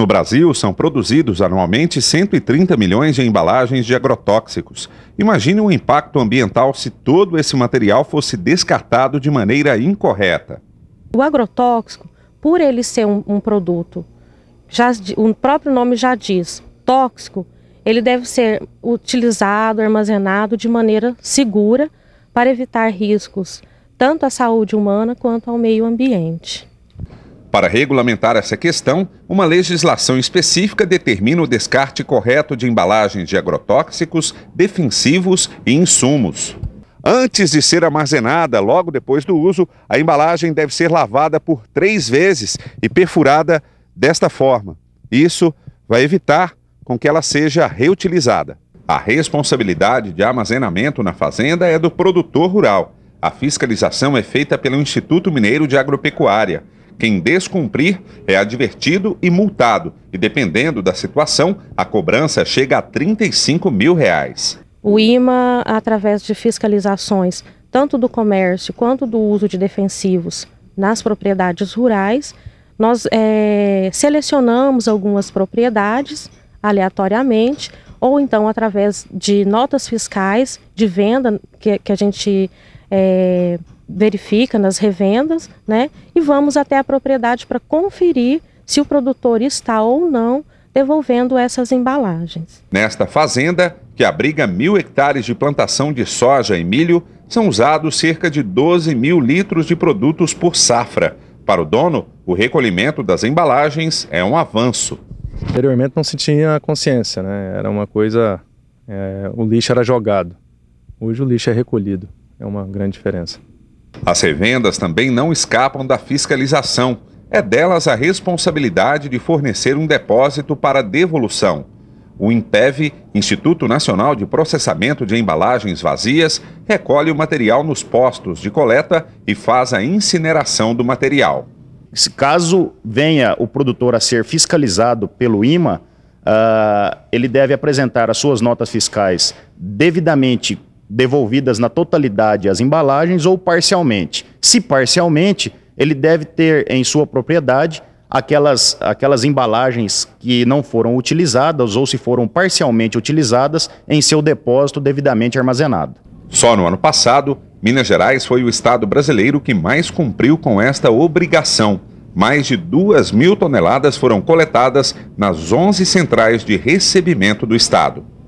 No Brasil, são produzidos anualmente 130 milhões de embalagens de agrotóxicos. Imagine o impacto ambiental se todo esse material fosse descartado de maneira incorreta. O agrotóxico, por ele ser um, um produto, já, o próprio nome já diz, tóxico, ele deve ser utilizado, armazenado de maneira segura para evitar riscos tanto à saúde humana quanto ao meio ambiente. Para regulamentar essa questão, uma legislação específica determina o descarte correto de embalagens de agrotóxicos, defensivos e insumos. Antes de ser armazenada, logo depois do uso, a embalagem deve ser lavada por três vezes e perfurada desta forma. Isso vai evitar com que ela seja reutilizada. A responsabilidade de armazenamento na fazenda é do produtor rural. A fiscalização é feita pelo Instituto Mineiro de Agropecuária. Quem descumprir é advertido e multado, e dependendo da situação, a cobrança chega a 35 mil reais. O IMA, através de fiscalizações, tanto do comércio quanto do uso de defensivos nas propriedades rurais, nós é, selecionamos algumas propriedades aleatoriamente, ou então através de notas fiscais de venda que, que a gente é, verifica nas revendas, né? E vamos até a propriedade para conferir se o produtor está ou não devolvendo essas embalagens. Nesta fazenda, que abriga mil hectares de plantação de soja e milho, são usados cerca de 12 mil litros de produtos por safra. Para o dono, o recolhimento das embalagens é um avanço. Anteriormente não se tinha consciência, né? Era uma coisa. É, o lixo era jogado. Hoje o lixo é recolhido. É uma grande diferença. As revendas também não escapam da fiscalização. É delas a responsabilidade de fornecer um depósito para devolução. O INPEV, Instituto Nacional de Processamento de Embalagens Vazias, recolhe o material nos postos de coleta e faz a incineração do material. Se caso venha o produtor a ser fiscalizado pelo IMA, uh, ah, ele deve apresentar as suas notas fiscais devidamente devolvidas na totalidade as embalagens ou parcialmente. Se parcialmente, ele deve ter em sua propriedade aquelas, aquelas embalagens que não foram utilizadas ou se foram parcialmente utilizadas em seu depósito devidamente armazenado. Só no ano passado, Minas Gerais foi o estado brasileiro que mais cumpriu com esta obrigação. Mais de 2 mil toneladas foram coletadas nas 11 centrais de recebimento do estado.